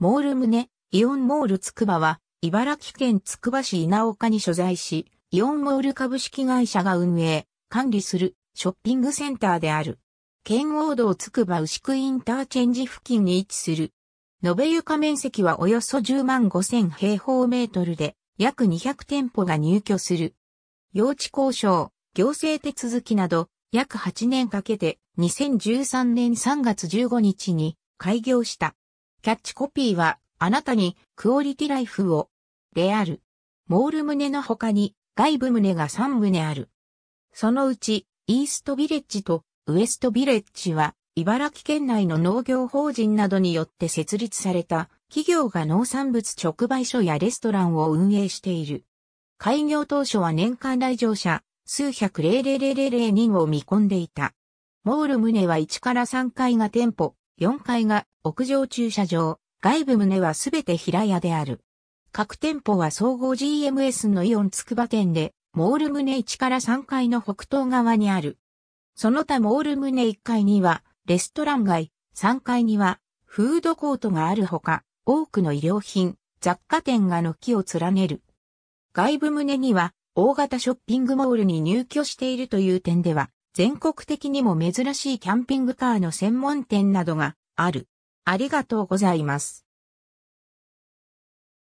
モール胸、イオンモールつくばは、茨城県つくば市稲岡に所在し、イオンモール株式会社が運営、管理するショッピングセンターである。県王道つくば牛久インターチェンジ付近に位置する。延べ床面積はおよそ10万5千平方メートルで、約200店舗が入居する。用地交渉、行政手続きなど、約8年かけて2013年3月15日に開業した。キャッチコピーは、あなたにクオリティライフを、である。モール棟の他に外部棟が3棟ある。そのうち、イーストビレッジとウエストビレッジは、茨城県内の農業法人などによって設立された企業が農産物直売所やレストランを運営している。開業当初は年間来場者数百零零零零人を見込んでいた。モール棟は1から3階が店舗、4階が屋上駐車場、外部棟はすべて平屋である。各店舗は総合 GMS のイオンつくば店で、モール棟1から3階の北東側にある。その他モール棟1階には、レストラン街、3階には、フードコートがあるほか、多くの衣料品、雑貨店が軒を連ねる。外部棟には、大型ショッピングモールに入居しているという点では、全国的にも珍しいキャンピングカーの専門店などがある。ありがとうございます。